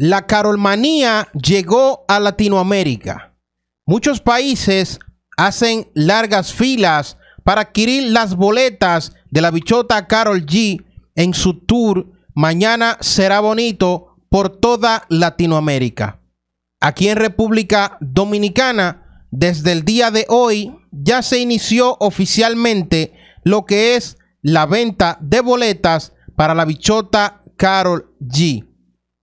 la carolmanía llegó a Latinoamérica. Muchos países hacen largas filas para adquirir las boletas de la bichota Carol G en su tour Mañana será bonito por toda Latinoamérica. Aquí en República Dominicana, desde el día de hoy, ya se inició oficialmente lo que es la venta de boletas para la bichota Carol G,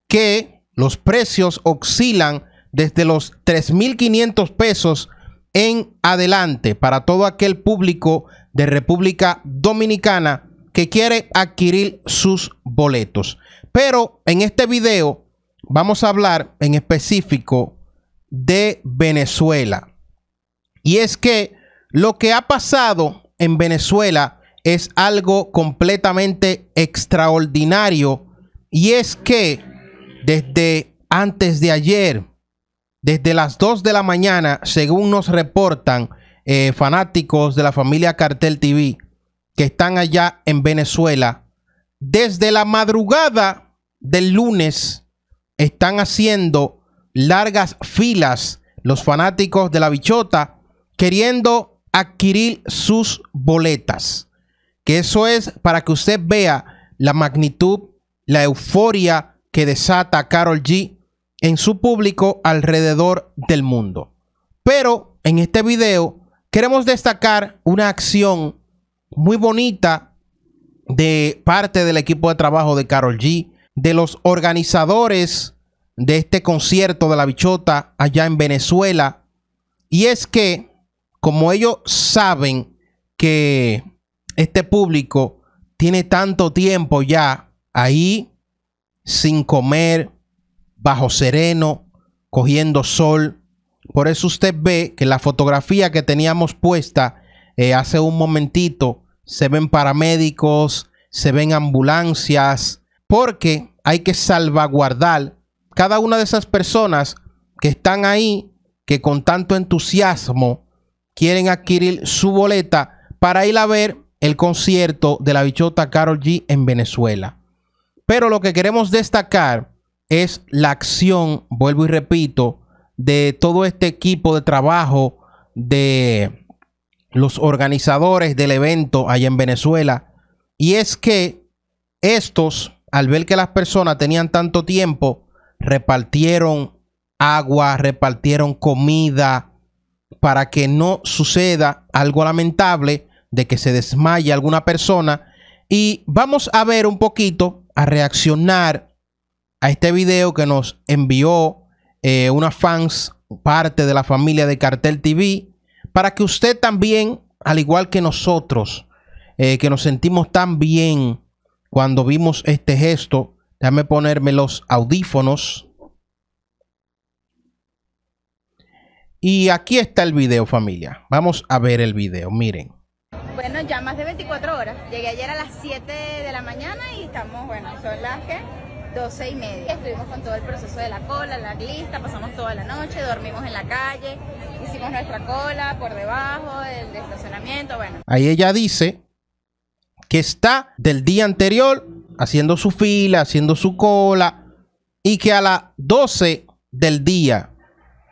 que los precios oscilan desde los 3.500 pesos en adelante para todo aquel público de República Dominicana que quiere adquirir sus boletos. Pero en este video vamos a hablar en específico de Venezuela. Y es que lo que ha pasado en Venezuela es algo completamente extraordinario. Y es que desde antes de ayer, desde las 2 de la mañana, según nos reportan eh, fanáticos de la familia Cartel TV, que están allá en Venezuela, desde la madrugada del lunes están haciendo largas filas los fanáticos de la bichota queriendo adquirir sus boletas. Que eso es para que usted vea la magnitud, la euforia que desata Carol G en su público alrededor del mundo. Pero en este video queremos destacar una acción muy bonita de parte del equipo de trabajo de Carol G, de los organizadores de este concierto de la bichota allá en Venezuela. Y es que, como ellos saben que este público tiene tanto tiempo ya ahí sin comer, bajo sereno, cogiendo sol. Por eso usted ve que la fotografía que teníamos puesta eh, hace un momentito, se ven paramédicos, se ven ambulancias, porque hay que salvaguardar cada una de esas personas que están ahí, que con tanto entusiasmo quieren adquirir su boleta para ir a ver el concierto de la bichota Carol G en Venezuela. Pero lo que queremos destacar es la acción, vuelvo y repito, de todo este equipo de trabajo de los organizadores del evento allá en Venezuela. Y es que estos, al ver que las personas tenían tanto tiempo, repartieron agua, repartieron comida para que no suceda algo lamentable de que se desmaye alguna persona. Y vamos a ver un poquito a reaccionar a este video que nos envió eh, una fans, parte de la familia de Cartel TV, para que usted también, al igual que nosotros, eh, que nos sentimos tan bien cuando vimos este gesto, déjame ponerme los audífonos. Y aquí está el video familia. Vamos a ver el video, miren. Bueno, ya más de 24 horas. Llegué ayer a las 7 de la mañana y estamos, bueno, son las que 12 y media. Estuvimos con todo el proceso de la cola, la lista, pasamos toda la noche, dormimos en la calle, hicimos nuestra cola por debajo, del estacionamiento, bueno. Ahí ella dice que está del día anterior haciendo su fila, haciendo su cola y que a las 12 del día,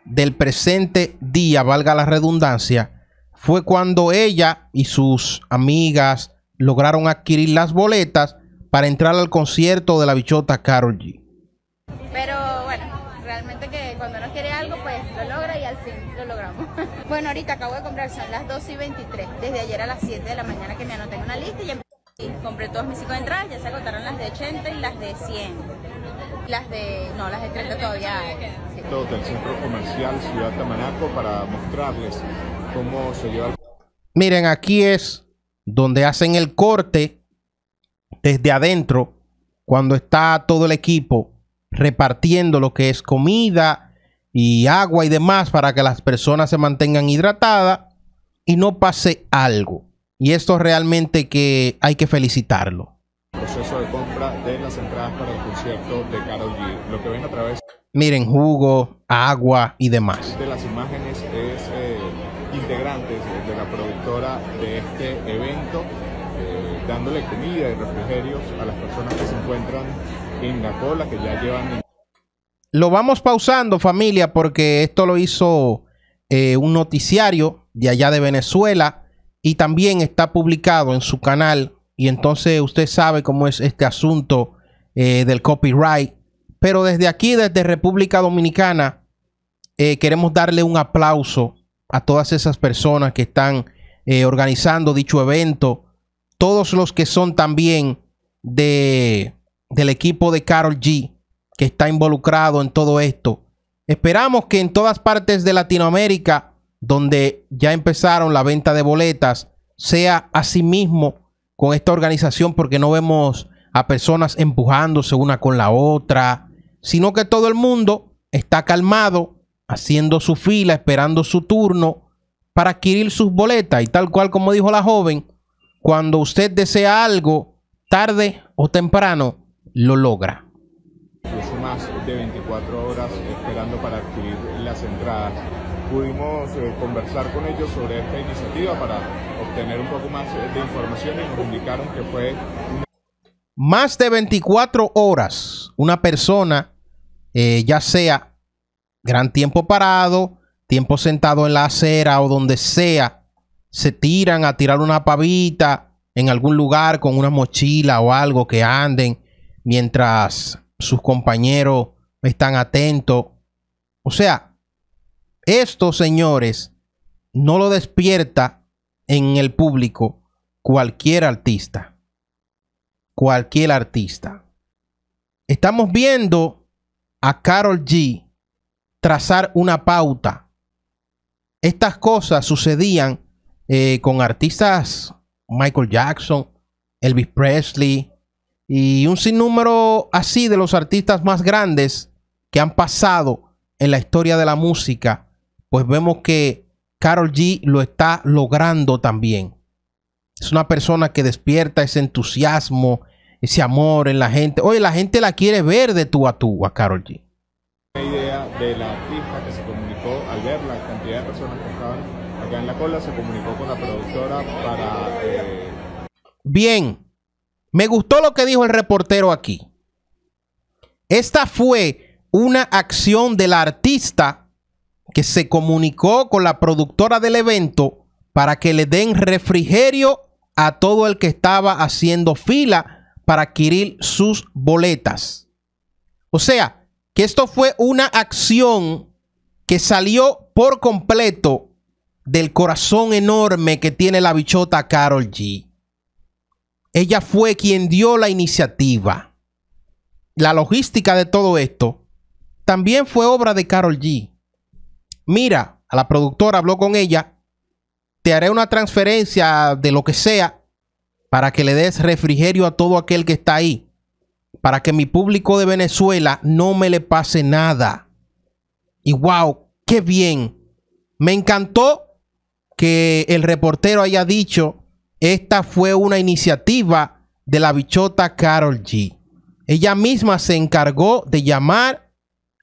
del presente día, valga la redundancia, fue cuando ella y sus amigas lograron adquirir las boletas para entrar al concierto de la bichota Carol G. Pero bueno, realmente que cuando uno quiere algo, pues lo logra y al fin lo logramos. bueno, ahorita acabo de comprar, son las 2 y 23, desde ayer a las 7 de la mañana que me anoté en una lista y, em- compré todas mis 5 entradas, ya se agotaron las de 80 y las de 100 las de, no, las de 30 todavía. Del Centro Comercial Ciudad Tamanaco para mostrarles Miren, aquí es donde hacen el corte desde adentro, cuando está todo el equipo repartiendo lo que es comida y agua y demás para que las personas se mantengan hidratadas y no pase algo. Y esto realmente que hay que felicitarlo. lo que ven a través miren, jugo, agua y demás. De las imágenes es eh, integrantes de la productora de este evento, eh, dándole comida y refrigerios a las personas que se encuentran en la cola, que ya llevan... Lo vamos pausando familia porque esto lo hizo eh, un noticiario de allá de Venezuela y también está publicado en su canal y entonces usted sabe cómo es este asunto eh, del copyright pero desde aquí, desde República Dominicana, eh, queremos darle un aplauso a todas esas personas que están eh, organizando dicho evento. Todos los que son también de, del equipo de Carol G, que está involucrado en todo esto. Esperamos que en todas partes de Latinoamérica, donde ya empezaron la venta de boletas, sea así mismo con esta organización, porque no vemos a personas empujándose una con la otra, sino que todo el mundo está calmado, haciendo su fila, esperando su turno para adquirir sus boletas. Y tal cual como dijo la joven, cuando usted desea algo, tarde o temprano, lo logra. más de 24 horas esperando para adquirir las entradas pudimos eh, conversar con ellos sobre esta iniciativa para obtener un poco más eh, de información y nos indicaron que fue... Más de 24 horas una persona eh, ya sea gran tiempo parado, tiempo sentado en la acera o donde sea, se tiran a tirar una pavita en algún lugar con una mochila o algo que anden mientras sus compañeros están atentos. O sea, estos señores no lo despierta en el público cualquier artista. Cualquier artista. Estamos viendo a Carol G trazar una pauta. Estas cosas sucedían eh, con artistas Michael Jackson, Elvis Presley y un sinnúmero así de los artistas más grandes que han pasado en la historia de la música. Pues vemos que Carol G lo está logrando también. Es una persona que despierta ese entusiasmo, ese amor en la gente. Oye, la gente la quiere ver de tú a tú a Carol G. cantidad de personas que estaban acá en la cola, se comunicó con la productora para... Eh, Bien, me gustó lo que dijo el reportero aquí. Esta fue una acción de la artista que se comunicó con la productora del evento para que le den refrigerio a todo el que estaba haciendo fila para adquirir sus boletas. O sea, que esto fue una acción que salió por completo del corazón enorme que tiene la bichota Carol G. Ella fue quien dio la iniciativa. La logística de todo esto también fue obra de Carol G. Mira, a la productora habló con ella, te haré una transferencia de lo que sea para que le des refrigerio a todo aquel que está ahí, para que mi público de Venezuela no me le pase nada. Y wow, qué bien. Me encantó que el reportero haya dicho, esta fue una iniciativa de la bichota Carol G. Ella misma se encargó de llamar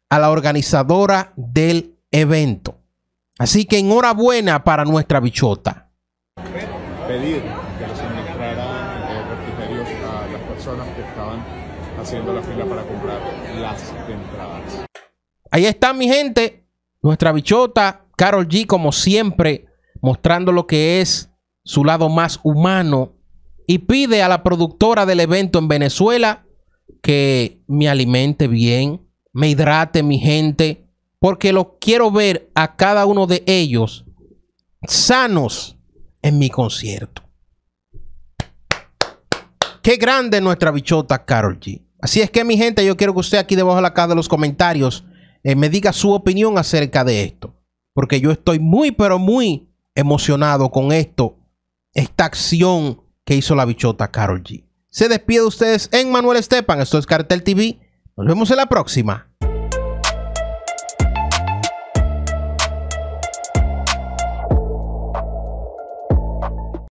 a la organizadora del evento. Así que enhorabuena para nuestra bichota. Pedir haciendo la fila para comprar las entradas. Ahí está mi gente, nuestra bichota, Carol G, como siempre, mostrando lo que es su lado más humano y pide a la productora del evento en Venezuela que me alimente bien, me hidrate mi gente, porque lo quiero ver a cada uno de ellos sanos en mi concierto. Qué grande nuestra bichota Carol G. Así es que mi gente, yo quiero que usted aquí debajo de la caja de los comentarios eh, me diga su opinión acerca de esto. Porque yo estoy muy, pero muy emocionado con esto, esta acción que hizo la bichota Carol G. Se despide de ustedes en Manuel Estepan. Esto es Cartel TV. Nos vemos en la próxima.